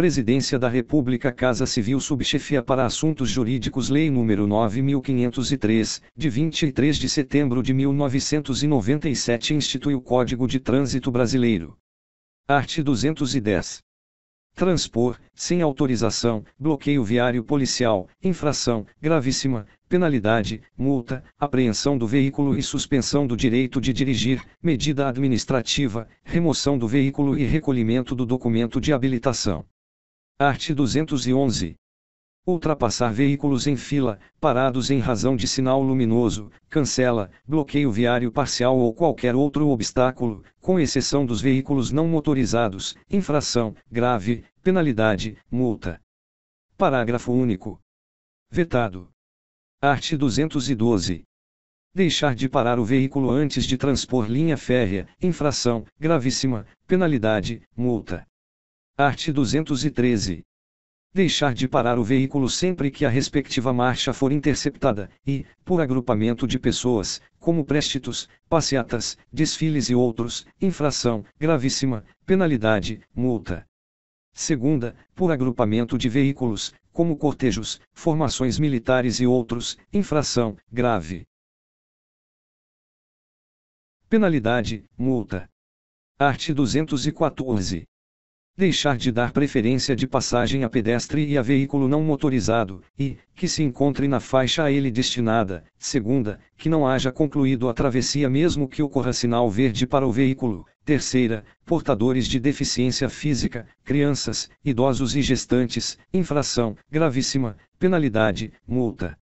Presidência da República Casa Civil Subchefia para Assuntos Jurídicos Lei nº 9503, de 23 de setembro de 1997 institui o Código de Trânsito Brasileiro. Art. 210. Transpor, sem autorização, bloqueio viário policial, infração, gravíssima, penalidade, multa, apreensão do veículo e suspensão do direito de dirigir, medida administrativa, remoção do veículo e recolhimento do documento de habilitação. Art. 211. Ultrapassar veículos em fila, parados em razão de sinal luminoso, cancela, bloqueio viário parcial ou qualquer outro obstáculo, com exceção dos veículos não motorizados, infração, grave, penalidade, multa. Parágrafo único. Vetado. Art. 212. Deixar de parar o veículo antes de transpor linha férrea, infração, gravíssima, penalidade, multa. Art. 213. Deixar de parar o veículo sempre que a respectiva marcha for interceptada, e, por agrupamento de pessoas, como préstitos, passeatas, desfiles e outros, infração, gravíssima, penalidade, multa. Segunda, por agrupamento de veículos, como cortejos, formações militares e outros, infração, grave. Penalidade, multa. Art. 214 deixar de dar preferência de passagem a pedestre e a veículo não motorizado, e, que se encontre na faixa a ele destinada, segunda, que não haja concluído a travessia mesmo que ocorra sinal verde para o veículo, terceira, portadores de deficiência física, crianças, idosos e gestantes, infração, gravíssima, penalidade, multa.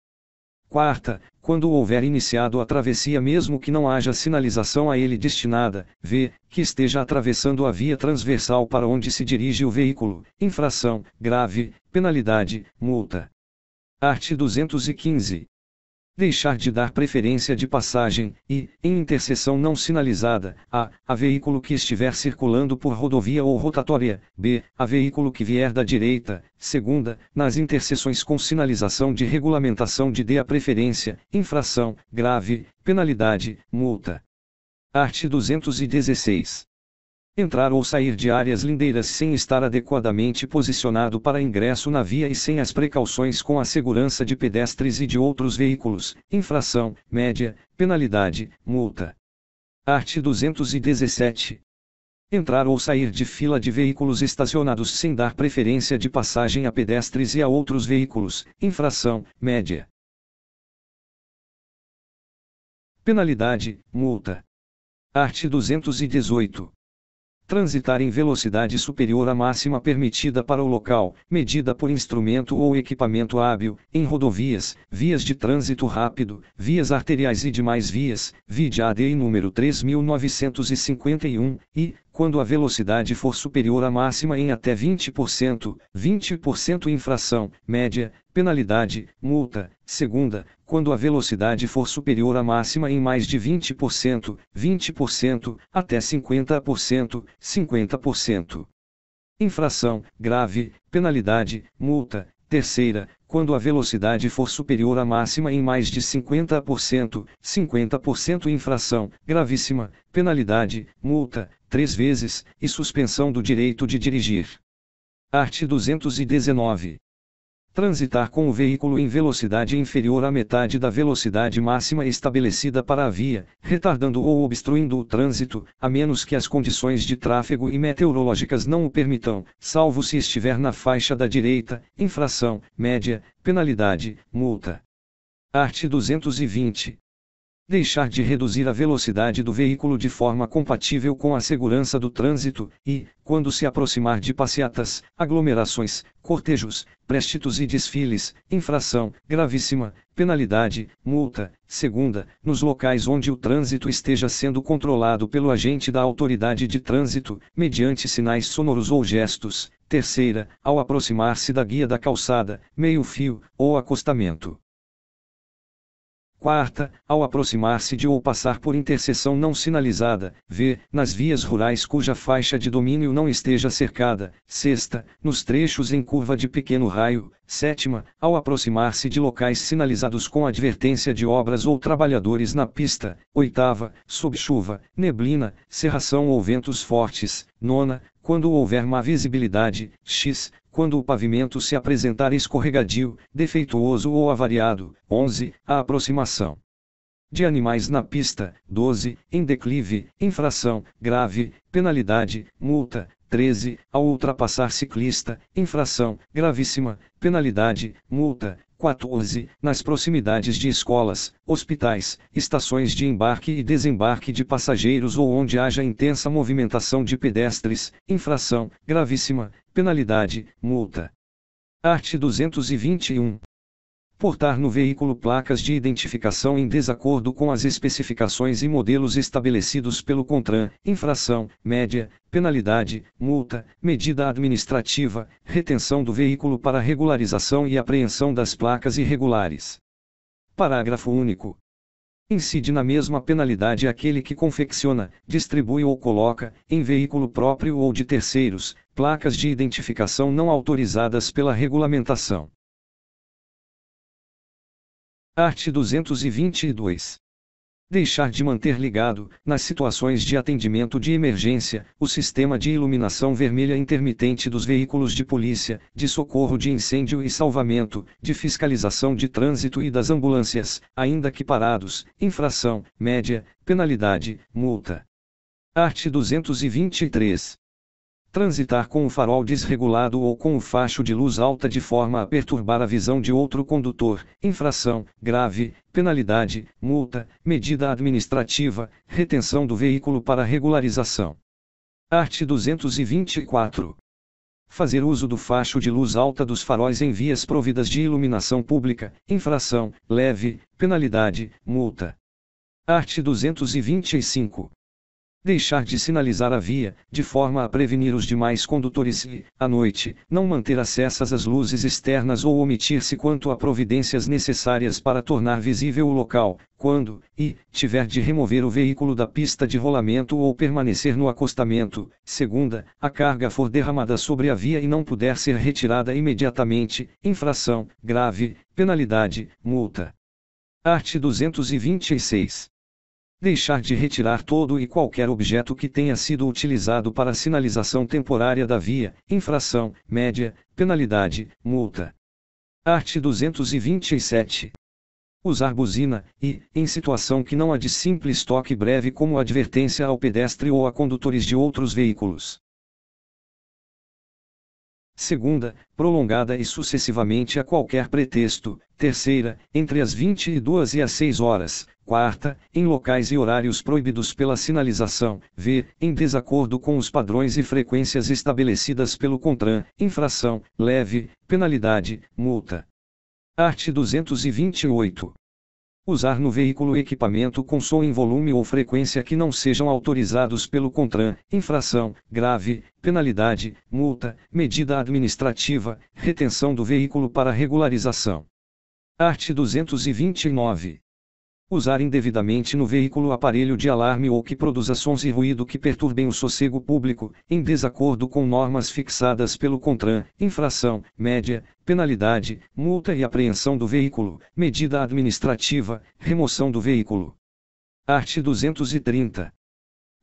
Quarta, quando houver iniciado a travessia, mesmo que não haja sinalização a ele destinada, v. que esteja atravessando a via transversal para onde se dirige o veículo, infração, grave, penalidade, multa. Art. 215 deixar de dar preferência de passagem e, em interseção não sinalizada, a, a veículo que estiver circulando por rodovia ou rotatória, b, a veículo que vier da direita, segunda, nas interseções com sinalização de regulamentação de dê a preferência, infração, grave, penalidade, multa. Art. 216 entrar ou sair de áreas lindeiras sem estar adequadamente posicionado para ingresso na via e sem as precauções com a segurança de pedestres e de outros veículos, infração, média, penalidade, multa. Art. 217. Entrar ou sair de fila de veículos estacionados sem dar preferência de passagem a pedestres e a outros veículos, infração, média. Penalidade, multa. Art. 218 transitar em velocidade superior à máxima permitida para o local, medida por instrumento ou equipamento hábil, em rodovias, vias de trânsito rápido, vias arteriais e demais vias, vide ADI número 3951, e, quando a velocidade for superior à máxima em até 20%, 20% infração, média, penalidade, multa, segunda, quando a velocidade for superior à máxima em mais de 20%, 20%, até 50%, 50%. Infração, grave, penalidade, multa, Terceira, quando a velocidade for superior à máxima em mais de 50%, 50% infração, gravíssima, penalidade, multa, três vezes, e suspensão do direito de dirigir. Art. 219 transitar com o veículo em velocidade inferior à metade da velocidade máxima estabelecida para a via, retardando ou obstruindo o trânsito, a menos que as condições de tráfego e meteorológicas não o permitam, salvo se estiver na faixa da direita, infração, média, penalidade, multa. Art. 220 deixar de reduzir a velocidade do veículo de forma compatível com a segurança do trânsito e, quando se aproximar de passeatas, aglomerações, cortejos, préstitos e desfiles, infração, gravíssima, penalidade, multa, segunda, nos locais onde o trânsito esteja sendo controlado pelo agente da autoridade de trânsito, mediante sinais sonoros ou gestos, terceira, ao aproximar-se da guia da calçada, meio-fio, ou acostamento. Quarta, ao aproximar-se de ou passar por interseção não sinalizada, v, nas vias rurais cuja faixa de domínio não esteja cercada. Sexta, nos trechos em curva de pequeno raio. Sétima, ao aproximar-se de locais sinalizados com advertência de obras ou trabalhadores na pista. Oitava, sob chuva, neblina, serração ou ventos fortes. Nona, quando houver má visibilidade, x, quando o pavimento se apresentar escorregadio, defeituoso ou avariado. 11. A aproximação de animais na pista. 12. Em declive, infração, grave, penalidade, multa. 13. Ao ultrapassar ciclista, infração, gravíssima, penalidade, multa. 14, nas proximidades de escolas, hospitais, estações de embarque e desembarque de passageiros ou onde haja intensa movimentação de pedestres, infração, gravíssima, penalidade, multa. Art. 221 portar no veículo placas de identificação em desacordo com as especificações e modelos estabelecidos pelo CONTRAN, infração, média, penalidade, multa, medida administrativa, retenção do veículo para regularização e apreensão das placas irregulares. Parágrafo único. Incide na mesma penalidade aquele que confecciona, distribui ou coloca, em veículo próprio ou de terceiros, placas de identificação não autorizadas pela regulamentação. Art 222. Deixar de manter ligado, nas situações de atendimento de emergência, o sistema de iluminação vermelha intermitente dos veículos de polícia, de socorro de incêndio e salvamento, de fiscalização de trânsito e das ambulâncias, ainda que parados, infração, média, penalidade, multa. Art 223 transitar com o farol desregulado ou com o facho de luz alta de forma a perturbar a visão de outro condutor, infração, grave, penalidade, multa, medida administrativa, retenção do veículo para regularização. Art. 224. Fazer uso do facho de luz alta dos faróis em vias providas de iluminação pública, infração, leve, penalidade, multa. Art. 225 Deixar de sinalizar a via, de forma a prevenir os demais condutores e, à noite, não manter acessas as luzes externas ou omitir-se quanto a providências necessárias para tornar visível o local, quando, e, tiver de remover o veículo da pista de rolamento ou permanecer no acostamento, segunda, a carga for derramada sobre a via e não puder ser retirada imediatamente, infração, grave, penalidade, multa. Art. 226 deixar de retirar todo e qualquer objeto que tenha sido utilizado para sinalização temporária da via, infração, média, penalidade, multa. Art. 227. Usar buzina, e, em situação que não há de simples toque breve como advertência ao pedestre ou a condutores de outros veículos. Segunda, prolongada e sucessivamente a qualquer pretexto. Terceira, entre as 22 e as 6 horas, Quarta, em locais e horários proibidos pela sinalização, v, em desacordo com os padrões e frequências estabelecidas pelo CONTRAN, infração, leve, penalidade, multa. Art. 228. Usar no veículo equipamento com som em volume ou frequência que não sejam autorizados pelo CONTRAN, infração, grave, penalidade, multa, medida administrativa, retenção do veículo para regularização. Art. 229 usar indevidamente no veículo aparelho de alarme ou que produza sons e ruído que perturbem o sossego público, em desacordo com normas fixadas pelo CONTRAN, infração, média, penalidade, multa e apreensão do veículo, medida administrativa, remoção do veículo. Art. 230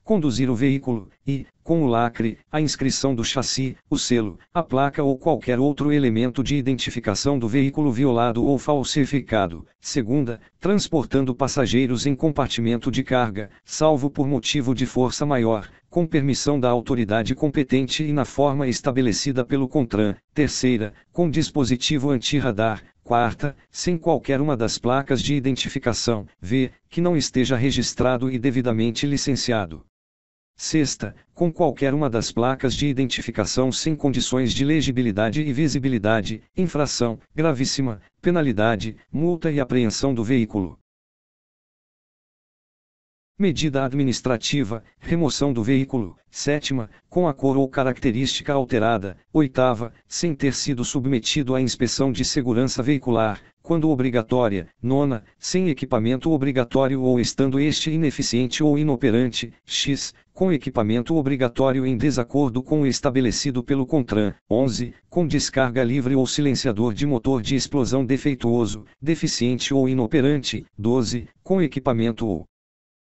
conduzir o veículo, e, com o lacre, a inscrição do chassi, o selo, a placa ou qualquer outro elemento de identificação do veículo violado ou falsificado. Segunda, transportando passageiros em compartimento de carga, salvo por motivo de força maior, com permissão da autoridade competente e na forma estabelecida pelo CONTRAN. Terceira, com dispositivo antirradar, Quarta, sem qualquer uma das placas de identificação, v, que não esteja registrado e devidamente licenciado. Sexta, com qualquer uma das placas de identificação sem condições de legibilidade e visibilidade, infração, gravíssima, penalidade, multa e apreensão do veículo. Medida administrativa, remoção do veículo. Sétima, com a cor ou característica alterada. Oitava, sem ter sido submetido à inspeção de segurança veicular, quando obrigatória. Nona, sem equipamento obrigatório ou estando este ineficiente ou inoperante. X, com equipamento obrigatório em desacordo com o estabelecido pelo CONTRAN, 11, com descarga livre ou silenciador de motor de explosão defeituoso, deficiente ou inoperante, 12, com equipamento ou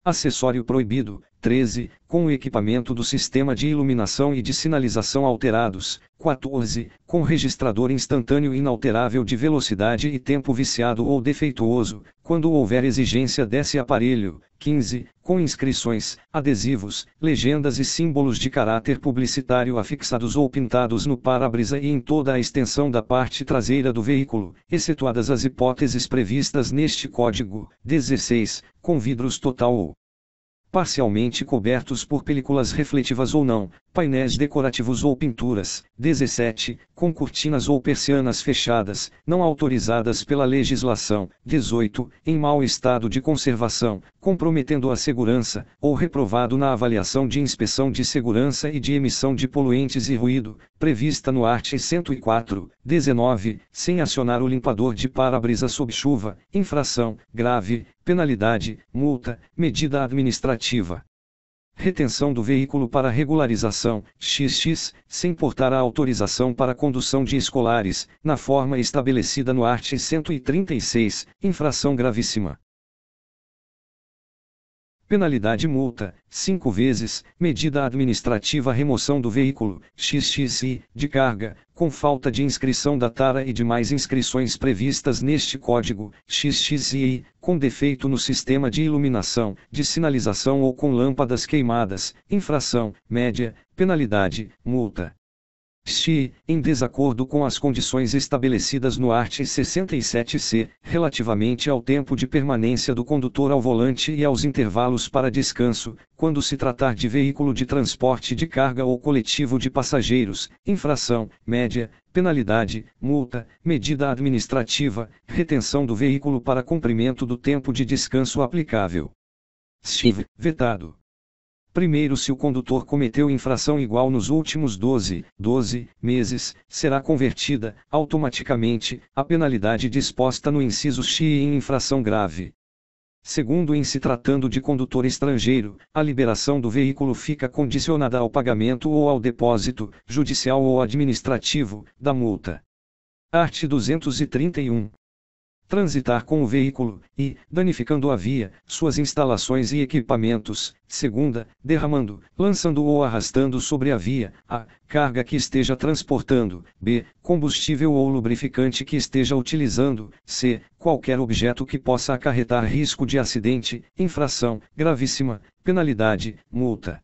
acessório proibido, 13, com o equipamento do sistema de iluminação e de sinalização alterados, 14, com registrador instantâneo inalterável de velocidade e tempo viciado ou defeituoso, quando houver exigência desse aparelho, 15, com inscrições, adesivos, legendas e símbolos de caráter publicitário afixados ou pintados no para-brisa e em toda a extensão da parte traseira do veículo, excetuadas as hipóteses previstas neste código, 16, com vidros total ou parcialmente cobertos por películas refletivas ou não, painéis decorativos ou pinturas, 17, com cortinas ou persianas fechadas, não autorizadas pela legislação, 18, em mau estado de conservação, comprometendo a segurança, ou reprovado na avaliação de inspeção de segurança e de emissão de poluentes e ruído, prevista no art. 104, 19, sem acionar o limpador de para-brisa sob chuva, infração, grave, penalidade, multa, medida administrativa retenção do veículo para regularização, XX, sem portar a autorização para condução de escolares, na forma estabelecida no art. 136, infração gravíssima penalidade multa, 5 vezes, medida administrativa remoção do veículo, XXI, de carga, com falta de inscrição da tara e demais inscrições previstas neste código, XXI, com defeito no sistema de iluminação, de sinalização ou com lâmpadas queimadas, infração, média, penalidade, multa se, em desacordo com as condições estabelecidas no art. 67c, relativamente ao tempo de permanência do condutor ao volante e aos intervalos para descanso, quando se tratar de veículo de transporte de carga ou coletivo de passageiros, infração, média, penalidade, multa, medida administrativa, retenção do veículo para cumprimento do tempo de descanso aplicável. Chiv, vetado. Primeiro, se o condutor cometeu infração igual nos últimos 12, 12 meses, será convertida, automaticamente, a penalidade disposta no inciso X em infração grave. Segundo, em se tratando de condutor estrangeiro, a liberação do veículo fica condicionada ao pagamento ou ao depósito, judicial ou administrativo, da multa. Art. 231 transitar com o veículo e, danificando a via, suas instalações e equipamentos, segunda, derramando, lançando ou arrastando sobre a via a carga que esteja transportando, b combustível ou lubrificante que esteja utilizando, c qualquer objeto que possa acarretar risco de acidente, infração gravíssima, penalidade, multa.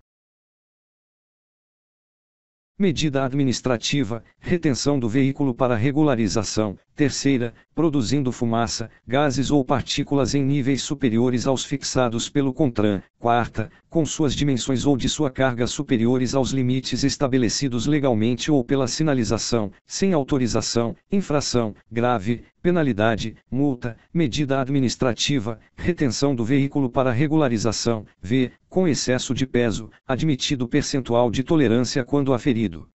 Medida administrativa, retenção do veículo para regularização, Terceira, produzindo fumaça, gases ou partículas em níveis superiores aos fixados pelo CONTRAN. Quarta, com suas dimensões ou de sua carga superiores aos limites estabelecidos legalmente ou pela sinalização, sem autorização, infração, grave, penalidade, multa, medida administrativa, retenção do veículo para regularização, v, com excesso de peso, admitido percentual de tolerância quando aferido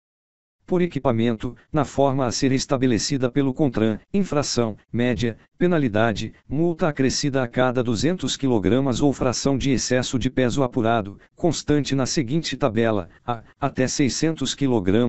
por equipamento, na forma a ser estabelecida pelo CONTRAN, infração, média, penalidade, multa acrescida a cada 200 kg ou fração de excesso de peso apurado, constante na seguinte tabela, a, até 600 kg,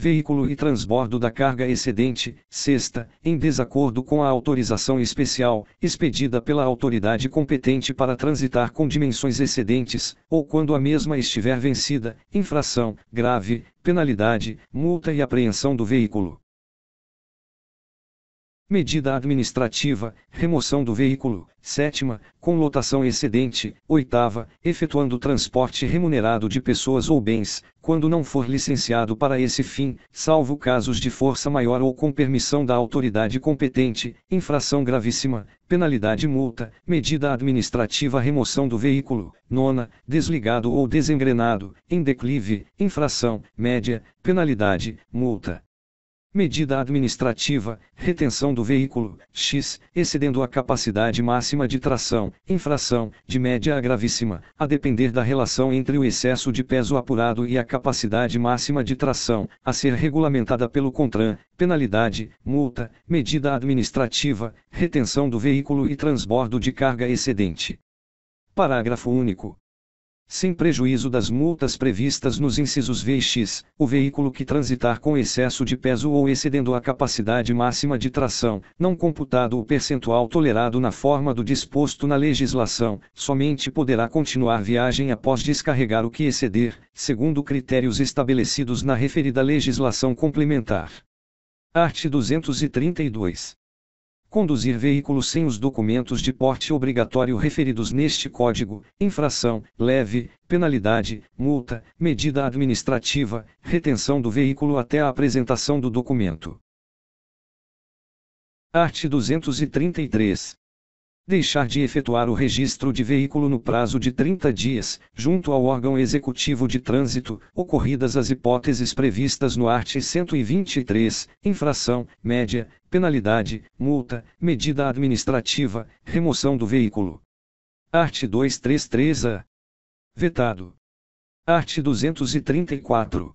veículo e transbordo da carga excedente, sexta, em desacordo com a autorização especial, expedida pela autoridade competente para transitar com dimensões excedentes, ou quando a mesma estiver vencida, infração, grave, penalidade, multa e apreensão do veículo. Medida administrativa, remoção do veículo. Sétima, com lotação excedente. Oitava, efetuando transporte remunerado de pessoas ou bens, quando não for licenciado para esse fim, salvo casos de força maior ou com permissão da autoridade competente, infração gravíssima, penalidade multa, medida administrativa remoção do veículo. Nona, desligado ou desengrenado, em declive, infração, média, penalidade, multa medida administrativa, retenção do veículo, X, excedendo a capacidade máxima de tração, infração, de média a gravíssima, a depender da relação entre o excesso de peso apurado e a capacidade máxima de tração, a ser regulamentada pelo CONTRAN, penalidade, multa, medida administrativa, retenção do veículo e transbordo de carga excedente. Parágrafo único sem prejuízo das multas previstas nos incisos V e X, o veículo que transitar com excesso de peso ou excedendo a capacidade máxima de tração, não computado o percentual tolerado na forma do disposto na legislação, somente poderá continuar viagem após descarregar o que exceder, segundo critérios estabelecidos na referida legislação complementar. Art. 232 conduzir veículo sem os documentos de porte obrigatório referidos neste Código, infração, leve, penalidade, multa, medida administrativa, retenção do veículo até a apresentação do documento. Art. 233. Deixar de efetuar o registro de veículo no prazo de 30 dias, junto ao órgão executivo de trânsito, ocorridas as hipóteses previstas no art. 123, infração, média, penalidade, multa, medida administrativa, remoção do veículo. Art. 233-A. Vetado. Art. 234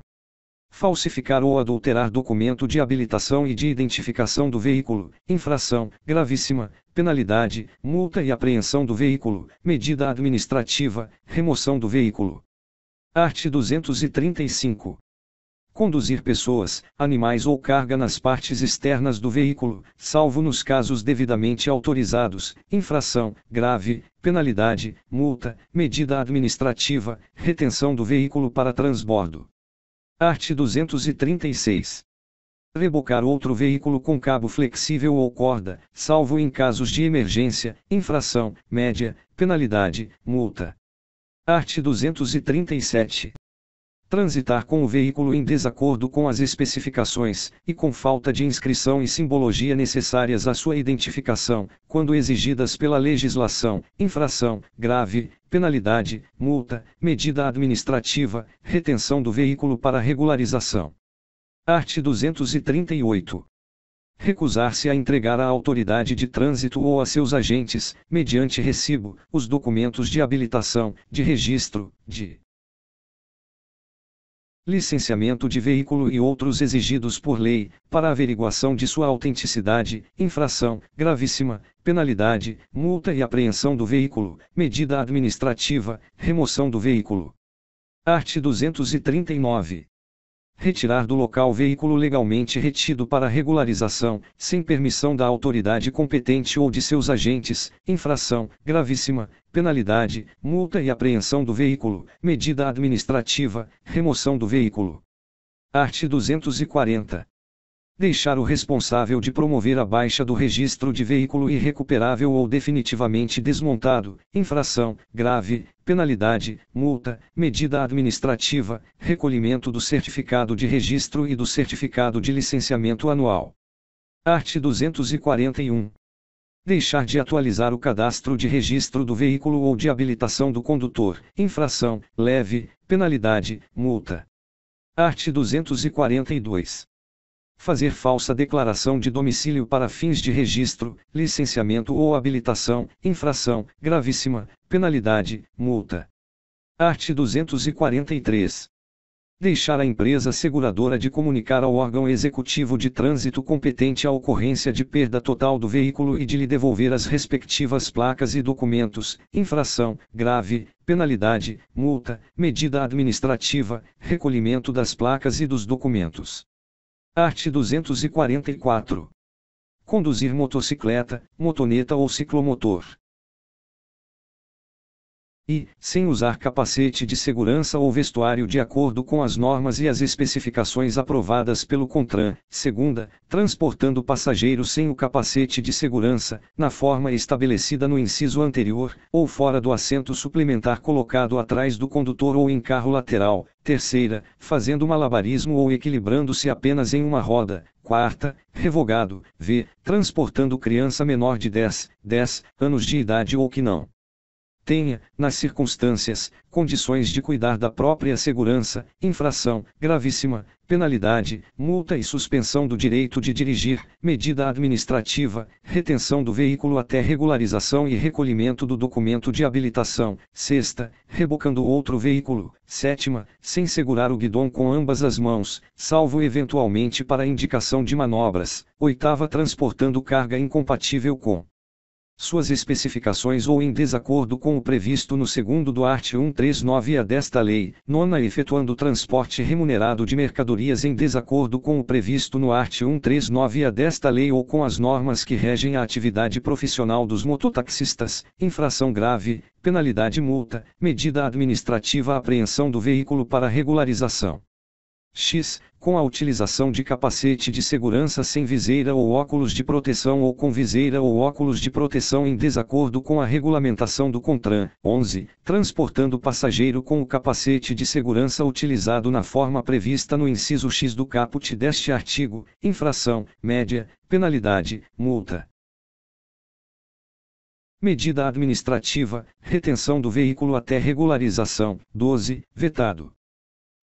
falsificar ou adulterar documento de habilitação e de identificação do veículo, infração, gravíssima, penalidade, multa e apreensão do veículo, medida administrativa, remoção do veículo. Art. 235. Conduzir pessoas, animais ou carga nas partes externas do veículo, salvo nos casos devidamente autorizados, infração, grave, penalidade, multa, medida administrativa, retenção do veículo para transbordo. Art. 236. Rebocar outro veículo com cabo flexível ou corda, salvo em casos de emergência, infração, média, penalidade, multa. Art. 237 transitar com o veículo em desacordo com as especificações, e com falta de inscrição e simbologia necessárias à sua identificação, quando exigidas pela legislação, infração, grave, penalidade, multa, medida administrativa, retenção do veículo para regularização. Art. 238. Recusar-se a entregar à autoridade de trânsito ou a seus agentes, mediante recibo, os documentos de habilitação, de registro, de licenciamento de veículo e outros exigidos por lei, para averiguação de sua autenticidade, infração, gravíssima, penalidade, multa e apreensão do veículo, medida administrativa, remoção do veículo. Art. 239. Retirar do local veículo legalmente retido para regularização, sem permissão da autoridade competente ou de seus agentes, infração, gravíssima, penalidade, multa e apreensão do veículo, medida administrativa, remoção do veículo. Art. 240 deixar o responsável de promover a baixa do registro de veículo irrecuperável ou definitivamente desmontado, infração, grave, penalidade, multa, medida administrativa, recolhimento do certificado de registro e do certificado de licenciamento anual. Art. 241 deixar de atualizar o cadastro de registro do veículo ou de habilitação do condutor, infração, leve, penalidade, multa. Art. 242 fazer falsa declaração de domicílio para fins de registro, licenciamento ou habilitação, infração, gravíssima, penalidade, multa. Art. 243. Deixar a empresa seguradora de comunicar ao órgão executivo de trânsito competente a ocorrência de perda total do veículo e de lhe devolver as respectivas placas e documentos, infração, grave, penalidade, multa, medida administrativa, recolhimento das placas e dos documentos. Arte 244. Conduzir motocicleta, motoneta ou ciclomotor e, sem usar capacete de segurança ou vestuário de acordo com as normas e as especificações aprovadas pelo CONTRAN. Segunda, transportando passageiro sem o capacete de segurança, na forma estabelecida no inciso anterior, ou fora do assento suplementar colocado atrás do condutor ou em carro lateral. Terceira, fazendo malabarismo ou equilibrando-se apenas em uma roda, Quarta, revogado, v, transportando criança menor de 10, 10 anos de idade ou que não tenha, nas circunstâncias, condições de cuidar da própria segurança, infração, gravíssima, penalidade, multa e suspensão do direito de dirigir, medida administrativa, retenção do veículo até regularização e recolhimento do documento de habilitação, sexta, rebocando outro veículo, sétima, sem segurar o guidão com ambas as mãos, salvo eventualmente para indicação de manobras, oitava transportando carga incompatível com suas especificações ou em desacordo com o previsto no segundo do art. 139 a desta lei, nona efetuando transporte remunerado de mercadorias em desacordo com o previsto no art. 139 a desta lei ou com as normas que regem a atividade profissional dos mototaxistas, infração grave, penalidade multa, medida administrativa apreensão do veículo para regularização. X, com a utilização de capacete de segurança sem viseira ou óculos de proteção ou com viseira ou óculos de proteção em desacordo com a regulamentação do CONTRAN. 11. Transportando passageiro com o capacete de segurança utilizado na forma prevista no inciso X do caput deste artigo. Infração, média, penalidade, multa. Medida administrativa, retenção do veículo até regularização. 12. Vetado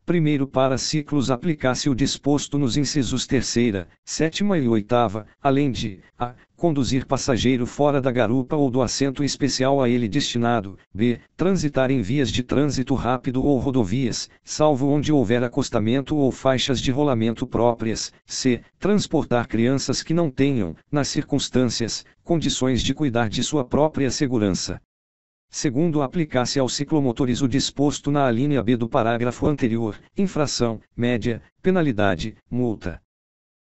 primeiro para ciclos aplicasse o disposto nos incisos terceira, sétima e oitava, além de a conduzir passageiro fora da garupa ou do assento especial a ele destinado, b transitar em vias de trânsito rápido ou rodovias, salvo onde houver acostamento ou faixas de rolamento próprias, c transportar crianças que não tenham, nas circunstâncias, condições de cuidar de sua própria segurança segundo aplicasse aos ciclomotores o disposto na alínea B do parágrafo anterior, infração, média, penalidade, multa.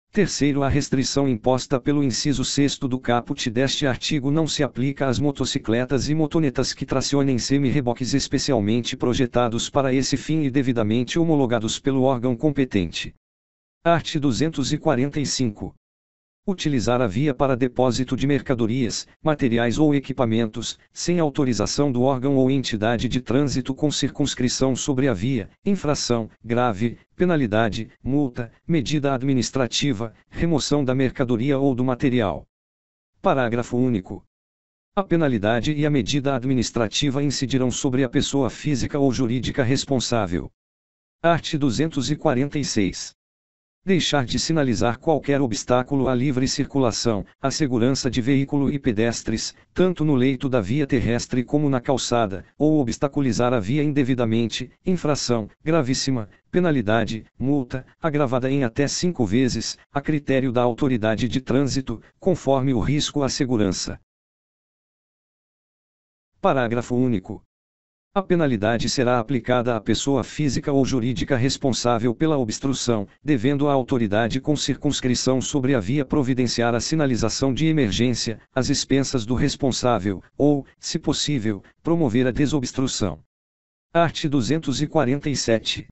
Terceiro, a restrição imposta pelo inciso 6 do caput deste artigo não se aplica às motocicletas e motonetas que tracionem semi-reboques especialmente projetados para esse fim e devidamente homologados pelo órgão competente. Art. 245. Utilizar a via para depósito de mercadorias, materiais ou equipamentos, sem autorização do órgão ou entidade de trânsito com circunscrição sobre a via, infração, grave, penalidade, multa, medida administrativa, remoção da mercadoria ou do material. Parágrafo único. A penalidade e a medida administrativa incidirão sobre a pessoa física ou jurídica responsável. Art. 246 deixar de sinalizar qualquer obstáculo à livre circulação, à segurança de veículo e pedestres, tanto no leito da via terrestre como na calçada, ou obstaculizar a via indevidamente, infração, gravíssima, penalidade, multa, agravada em até cinco vezes, a critério da autoridade de trânsito, conforme o risco à segurança. Parágrafo único. A penalidade será aplicada à pessoa física ou jurídica responsável pela obstrução, devendo a autoridade com circunscrição sobre a via providenciar a sinalização de emergência, às expensas do responsável, ou, se possível, promover a desobstrução. Art. 247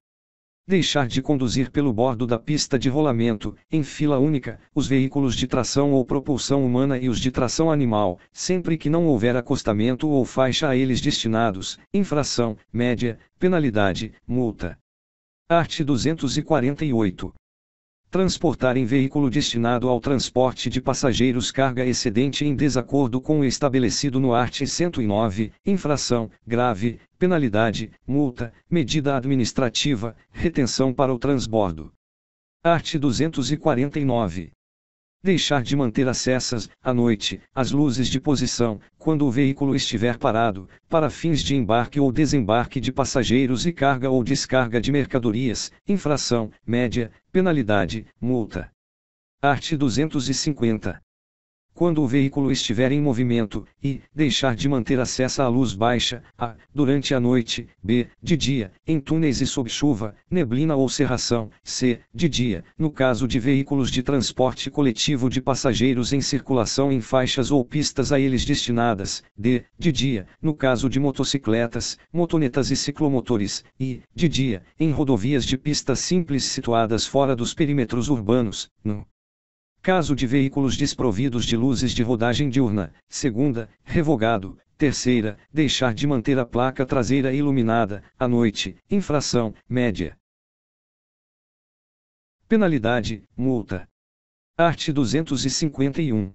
deixar de conduzir pelo bordo da pista de rolamento, em fila única, os veículos de tração ou propulsão humana e os de tração animal, sempre que não houver acostamento ou faixa a eles destinados, infração, média, penalidade, multa. Art. 248 transportar em veículo destinado ao transporte de passageiros carga excedente em desacordo com o estabelecido no art. 109, infração, grave, penalidade, multa, medida administrativa, retenção para o transbordo. Art. 249. Deixar de manter acessas, à noite, as luzes de posição, quando o veículo estiver parado, para fins de embarque ou desembarque de passageiros e carga ou descarga de mercadorias, infração, média, Penalidade, multa. Art. 250 quando o veículo estiver em movimento, e deixar de manter acesso à luz baixa, a, durante a noite, b, de dia, em túneis e sob chuva, neblina ou cerração, c, de dia, no caso de veículos de transporte coletivo de passageiros em circulação em faixas ou pistas a eles destinadas, d, de dia, no caso de motocicletas, motonetas e ciclomotores, e, de dia, em rodovias de pistas simples situadas fora dos perímetros urbanos, no caso de veículos desprovidos de luzes de rodagem diurna, segunda, revogado, terceira, deixar de manter a placa traseira iluminada, à noite, infração, média. Penalidade, multa. Art. 251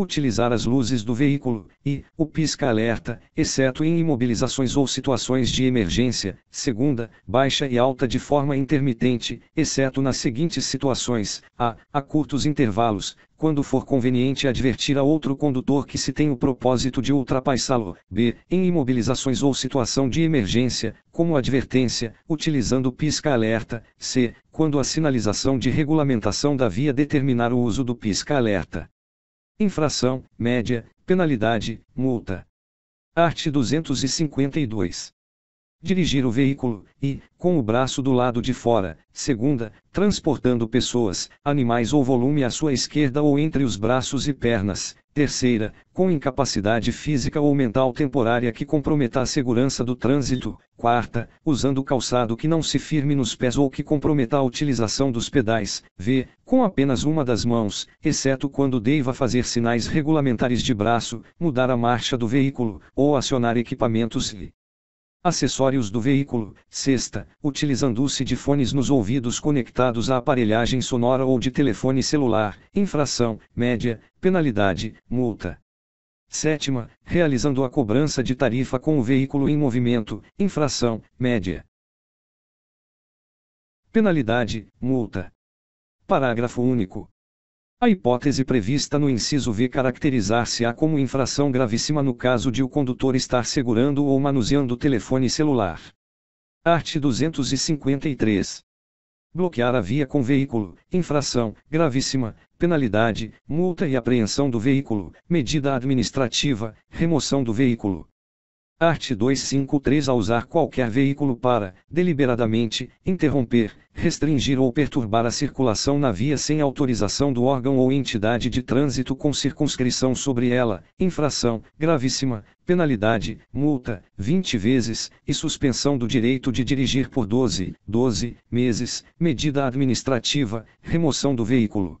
utilizar as luzes do veículo e o pisca-alerta, exceto em imobilizações ou situações de emergência, segunda, baixa e alta de forma intermitente, exceto nas seguintes situações: a, a curtos intervalos, quando for conveniente advertir a outro condutor que se tem o propósito de ultrapassá-lo. B. Em imobilizações ou situação de emergência, como advertência, utilizando pisca-alerta. C. Quando a sinalização de regulamentação da via determinar o uso do pisca-alerta. Infração, média, penalidade, multa. Art. 252 dirigir o veículo, e, com o braço do lado de fora, segunda, transportando pessoas, animais ou volume à sua esquerda ou entre os braços e pernas, terceira, com incapacidade física ou mental temporária que comprometa a segurança do trânsito, quarta, usando calçado que não se firme nos pés ou que comprometa a utilização dos pedais, v, com apenas uma das mãos, exceto quando deva fazer sinais regulamentares de braço, mudar a marcha do veículo, ou acionar equipamentos e acessórios do veículo, sexta, utilizando-se de fones nos ouvidos conectados à aparelhagem sonora ou de telefone celular, infração, média, penalidade, multa. Sétima, realizando a cobrança de tarifa com o veículo em movimento, infração, média. Penalidade, multa. Parágrafo único. A hipótese prevista no inciso V caracterizar-se-á como infração gravíssima no caso de o condutor estar segurando ou manuseando o telefone celular. Art. 253. Bloquear a via com veículo, infração, gravíssima, penalidade, multa e apreensão do veículo, medida administrativa, remoção do veículo. Art. 253 a usar qualquer veículo para, deliberadamente, interromper, restringir ou perturbar a circulação na via sem autorização do órgão ou entidade de trânsito com circunscrição sobre ela, infração, gravíssima, penalidade, multa, 20 vezes, e suspensão do direito de dirigir por 12, 12 meses, medida administrativa, remoção do veículo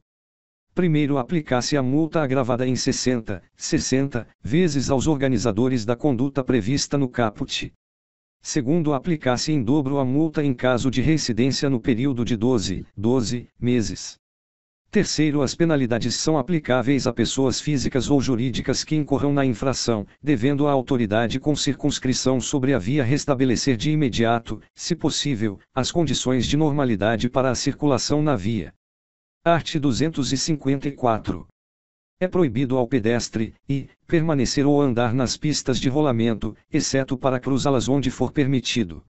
primeiro aplicasse a multa agravada em 60, 60 vezes aos organizadores da conduta prevista no caput. Segundo, aplicasse em dobro a multa em caso de reincidência no período de 12, 12 meses. Terceiro, as penalidades são aplicáveis a pessoas físicas ou jurídicas que incorram na infração, devendo a autoridade com circunscrição sobre a via restabelecer de imediato, se possível, as condições de normalidade para a circulação na via. Art. 254. É proibido ao pedestre, e, permanecer ou andar nas pistas de rolamento, exceto para cruzá-las onde for permitido.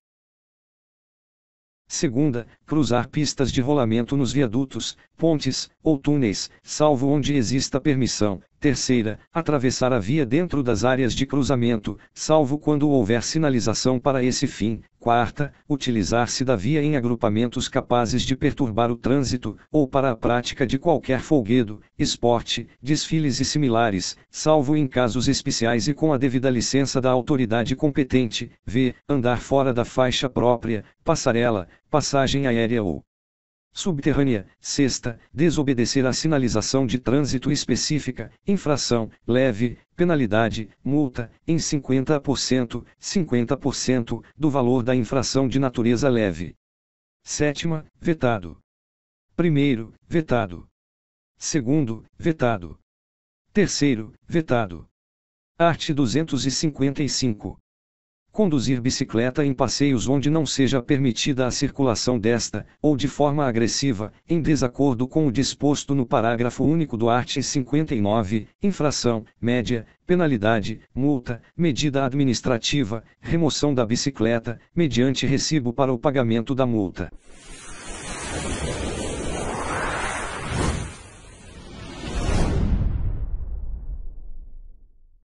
Segunda, cruzar pistas de rolamento nos viadutos, pontes ou túneis, salvo onde exista permissão. Terceira, atravessar a via dentro das áreas de cruzamento, salvo quando houver sinalização para esse fim. Quarta, utilizar-se da via em agrupamentos capazes de perturbar o trânsito, ou para a prática de qualquer folguedo, esporte, desfiles e similares, salvo em casos especiais e com a devida licença da autoridade competente. V. Andar fora da faixa própria, passarela, passagem aérea ou subterrânea, sexta, desobedecer à sinalização de trânsito específica, infração, leve, penalidade, multa, em 50%, 50% do valor da infração de natureza leve. Sétima, vetado. Primeiro, vetado. Segundo, vetado. Terceiro, vetado. Arte 255. Conduzir bicicleta em passeios onde não seja permitida a circulação desta, ou de forma agressiva, em desacordo com o disposto no parágrafo único do art. 59, infração, média, penalidade, multa, medida administrativa, remoção da bicicleta, mediante recibo para o pagamento da multa.